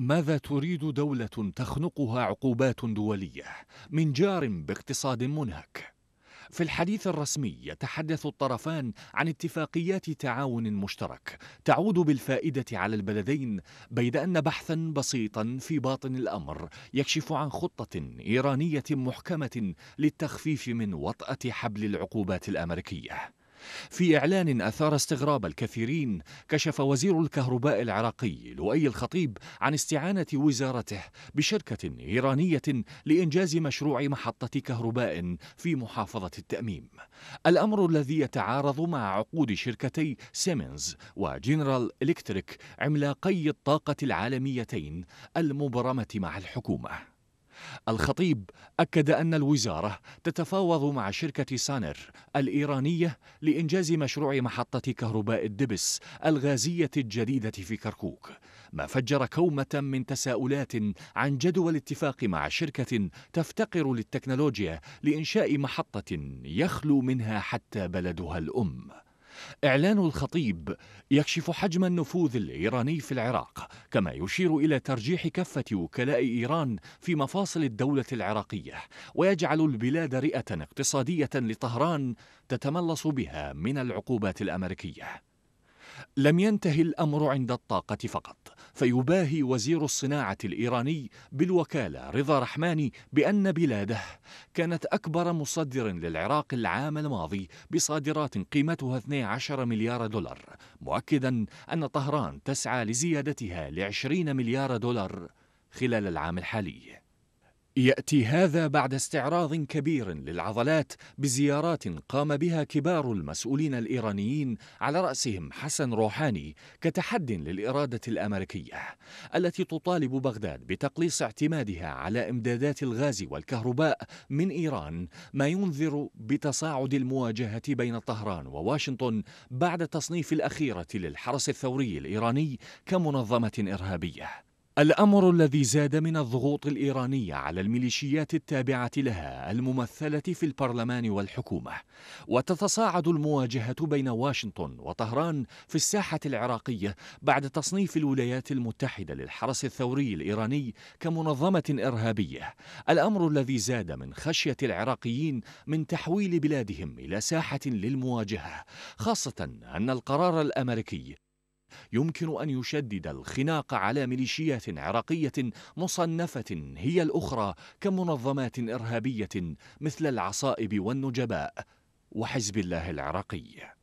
ماذا تريد دولة تخنقها عقوبات دولية من جار باقتصاد منهك؟ في الحديث الرسمي يتحدث الطرفان عن اتفاقيات تعاون مشترك تعود بالفائدة على البلدين بيد أن بحثا بسيطا في باطن الأمر يكشف عن خطة إيرانية محكمة للتخفيف من وطأة حبل العقوبات الأمريكية في إعلان أثار استغراب الكثيرين كشف وزير الكهرباء العراقي لؤي الخطيب عن استعانة وزارته بشركة إيرانية لإنجاز مشروع محطة كهرباء في محافظة التأميم الأمر الذي يتعارض مع عقود شركتي سيمنز وجنرال إلكتريك عملاقي الطاقة العالميتين المبرمة مع الحكومة الخطيب أكد أن الوزارة تتفاوض مع شركة سانر الإيرانية لإنجاز مشروع محطة كهرباء الدبس الغازية الجديدة في كركوك ما فجر كومة من تساؤلات عن جدوى الاتفاق مع شركة تفتقر للتكنولوجيا لإنشاء محطة يخلو منها حتى بلدها الأم إعلان الخطيب يكشف حجم النفوذ الإيراني في العراق كما يشير إلى ترجيح كفة وكلاء إيران في مفاصل الدولة العراقية ويجعل البلاد رئة اقتصادية لطهران تتملص بها من العقوبات الأمريكية لم ينتهي الأمر عند الطاقة فقط فيباهي وزير الصناعة الإيراني بالوكالة رضا رحماني بأن بلاده كانت أكبر مصدر للعراق العام الماضي بصادرات قيمتها 12 مليار دولار مؤكدا أن طهران تسعى لزيادتها ل 20 مليار دولار خلال العام الحالي ياتي هذا بعد استعراض كبير للعضلات بزيارات قام بها كبار المسؤولين الايرانيين على راسهم حسن روحاني كتحد للاراده الامريكيه التي تطالب بغداد بتقليص اعتمادها على امدادات الغاز والكهرباء من ايران ما ينذر بتصاعد المواجهه بين طهران وواشنطن بعد تصنيف الاخيره للحرس الثوري الايراني كمنظمه ارهابيه الأمر الذي زاد من الضغوط الإيرانية على الميليشيات التابعة لها الممثلة في البرلمان والحكومة وتتصاعد المواجهة بين واشنطن وطهران في الساحة العراقية بعد تصنيف الولايات المتحدة للحرس الثوري الإيراني كمنظمة إرهابية الأمر الذي زاد من خشية العراقيين من تحويل بلادهم إلى ساحة للمواجهة خاصة أن القرار الأمريكي يمكن أن يشدد الخناق على ميليشيات عراقية مصنفة هي الأخرى كمنظمات إرهابية مثل العصائب والنجباء وحزب الله العراقي